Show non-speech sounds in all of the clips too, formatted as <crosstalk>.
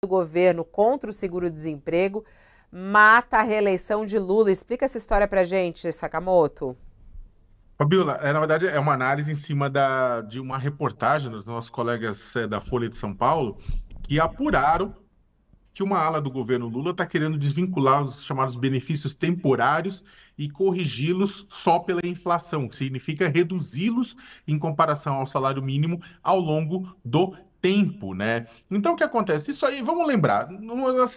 do governo contra o seguro-desemprego mata a reeleição de Lula. Explica essa história para gente, Sakamoto. Fabiola, é, na verdade é uma análise em cima da, de uma reportagem dos nossos colegas é, da Folha de São Paulo que apuraram que uma ala do governo Lula está querendo desvincular os chamados benefícios temporários e corrigi-los só pela inflação, que significa reduzi-los em comparação ao salário mínimo ao longo do tempo, né? Então o que acontece? Isso aí, vamos lembrar,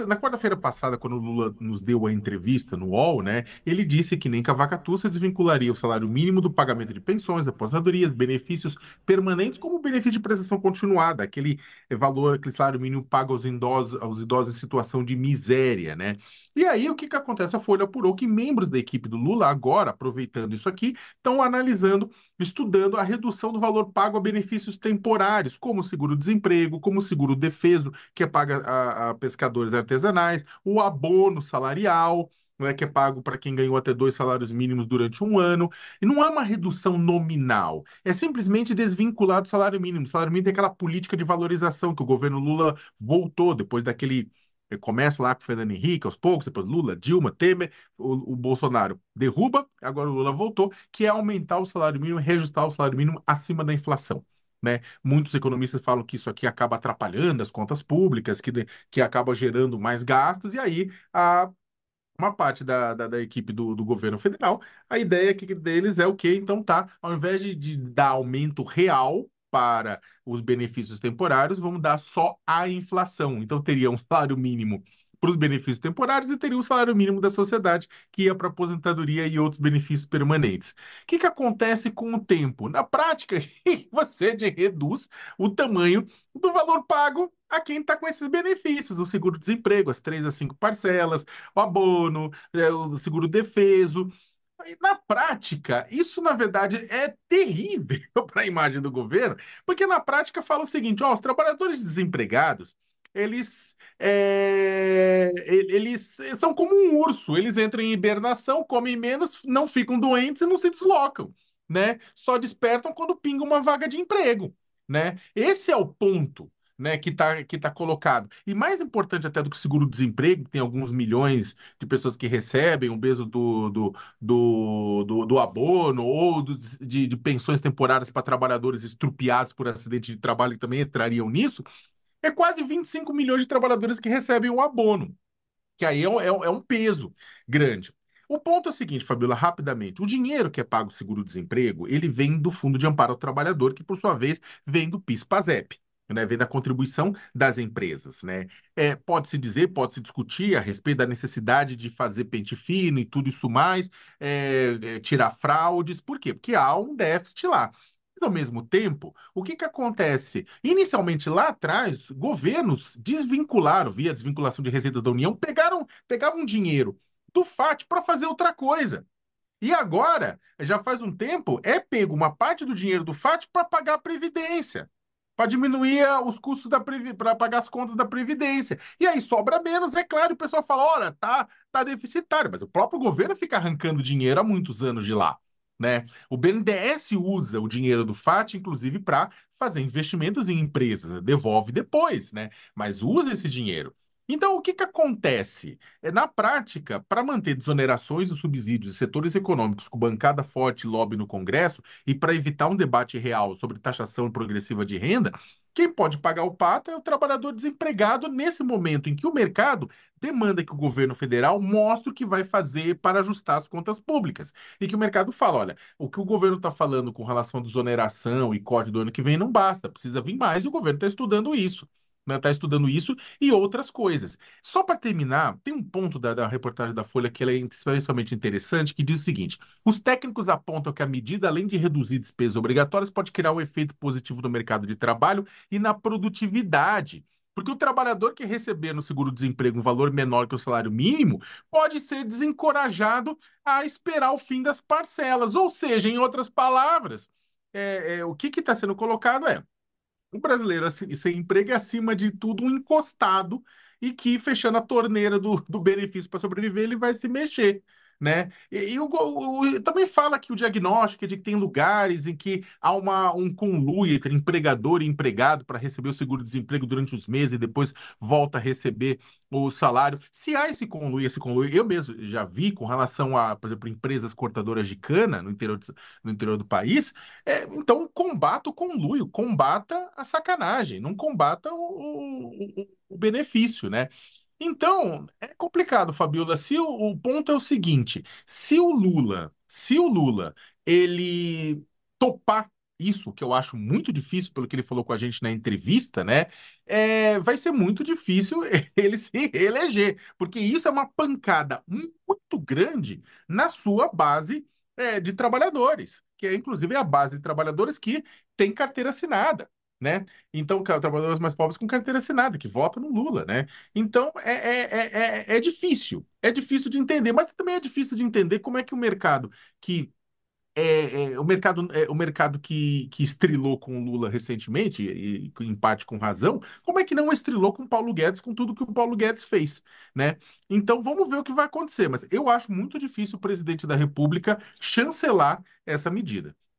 na quarta-feira passada, quando o Lula nos deu a entrevista no UOL, né? Ele disse que nem Cavacatuça desvincularia o salário mínimo do pagamento de pensões, aposentadorias, benefícios permanentes, como o benefício de prestação continuada, aquele valor, aquele salário mínimo pago aos idosos, aos idosos em situação de miséria, né? E aí o que que acontece? A Folha apurou que membros da equipe do Lula agora, aproveitando isso aqui, estão analisando, estudando a redução do valor pago a benefícios temporários, como o seguro desemprego como o seguro-defeso, que é pago a, a pescadores artesanais, o abono salarial, né, que é pago para quem ganhou até dois salários mínimos durante um ano. E não é uma redução nominal, é simplesmente desvinculado do salário mínimo. O salário mínimo tem aquela política de valorização que o governo Lula voltou depois daquele. Eh, Começa lá com o Fernando Henrique, aos poucos, depois Lula, Dilma, Temer, o, o Bolsonaro derruba, agora o Lula voltou, que é aumentar o salário mínimo, reajustar o salário mínimo acima da inflação. Né? Muitos economistas falam que isso aqui acaba atrapalhando as contas públicas, que, que acaba gerando mais gastos, e aí a, uma parte da, da, da equipe do, do, governo federal, a ideia que, deles é o que, então tá, ao invés de, de dar aumento real para os benefícios temporários, vamos dar só a inflação. Então, teria um salário mínimo para os benefícios temporários e teria o salário mínimo da sociedade que ia para aposentadoria e outros benefícios permanentes. O que, que acontece com o tempo? Na prática, <laughs> você reduz o tamanho do valor pago a quem está com esses benefícios, o seguro-desemprego, as três a cinco parcelas, o abono, é, o seguro-defeso, na prática, isso na verdade é terrível <laughs> para a imagem do governo, porque na prática fala o seguinte: ó, os trabalhadores desempregados eles, é, eles são como um urso, eles entram em hibernação, comem menos, não ficam doentes e não se deslocam, né? Só despertam quando pinga uma vaga de emprego, né? Esse é o ponto né, que está que tá colocado. E mais importante até do que seguro-desemprego, que tem alguns milhões de pessoas que recebem o um peso do, do, do, do, do abono ou do, de, de pensões temporárias para trabalhadores estrupiados por acidente de trabalho que também entrariam nisso, é quase 25 milhões de trabalhadores que recebem o um abono, que aí é, é, é um peso grande. O ponto é o seguinte, Fabiola, rapidamente. O dinheiro que é pago seguro-desemprego, ele vem do Fundo de Amparo ao Trabalhador, que, por sua vez, vem do PIS-PASEP né, vem da contribuição das empresas. Né? É, pode-se dizer, pode-se discutir a respeito da necessidade de fazer pente fino e tudo isso mais, é, é, tirar fraudes, por quê? Porque há um déficit lá. Mas, ao mesmo tempo, o que, que acontece? Inicialmente, lá atrás, governos desvincularam, via desvinculação de receita da União, pegaram, pegavam dinheiro do FAT para fazer outra coisa. E agora, já faz um tempo, é pego uma parte do dinheiro do FAT para pagar a Previdência para diminuir eh, os custos da para pagar as contas da previdência. E aí sobra menos, é claro, o pessoal fala, olha, tá, tá deficitário, mas o próprio governo fica arrancando dinheiro há muitos anos de lá. Né? O BNDES usa o dinheiro do FAT, inclusive, para fazer investimentos em empresas, devolve depois, né? mas usa esse dinheiro. Então, o que, que acontece? É, na prática, para manter desonerações e subsídios de setores econômicos com bancada forte e lobby no Congresso, e para evitar um debate real sobre taxação progressiva de renda, quem pode pagar o pato é o trabalhador desempregado nesse momento em que o mercado demanda que o governo federal mostre o que vai fazer para ajustar as contas públicas. E que o mercado fala: olha, o que o governo está falando com relação à desoneração e corte do ano que vem não basta, precisa vir mais, e o governo está estudando isso né, tá estudando isso e outras coisas. Só para terminar, tem um ponto da, da, reportagem da Folha que é especialmente interessante, que diz o seguinte: os técnicos apontam que a medida, além de reduzir despesas obrigatórias, pode criar um efeito positivo no mercado de trabalho e na produtividade. Porque o trabalhador que receber no seguro-desemprego um valor menor que o salário mínimo pode ser desencorajado a esperar o fim das parcelas. Ou seja, em outras palavras, é, é, o que está sendo colocado é um brasileiro assim, sem emprego é, acima de tudo, um encostado e que, fechando a torneira do, do benefício para sobreviver, ele vai se mexer né? E, e o, o, também fala que o diagnóstico é de que tem lugares em que há uma, um conluio entre empregador e empregado para receber o seguro-desemprego durante os meses e depois volta a receber o salário. Se há esse conluio, esse conluio, eu mesmo já vi com relação a, por exemplo, empresas cortadoras de cana no interior, de, no interior do país, é, então combata o conluio, combata a sacanagem, não combata o, o, o benefício, né? Então, é complicado, Fabiola. Se o, o ponto é o seguinte, se o Lula, se o Lula, ele topar isso, que eu acho muito difícil, pelo que ele falou com a gente na entrevista, né? É, vai ser muito difícil <laughs> ele se reeleger, porque isso é uma pancada muito grande na sua base é, de trabalhadores, que é inclusive a base de trabalhadores que tem carteira assinada né? Então, trabalhadores mais pobres com carteira assinada, que votam no Lula, né? Então, é, é, é, é difícil, é difícil de entender, mas também é difícil de entender como é que o mercado que é, é, o mercado, é, o mercado que, que estrilou com o Lula recentemente, e, em parte com razão, como é que não estrilou com o Paulo Guedes, com tudo que o Paulo Guedes fez, né? Então vamos ver o que vai acontecer, mas eu acho muito difícil o presidente da República chancelar essa medida.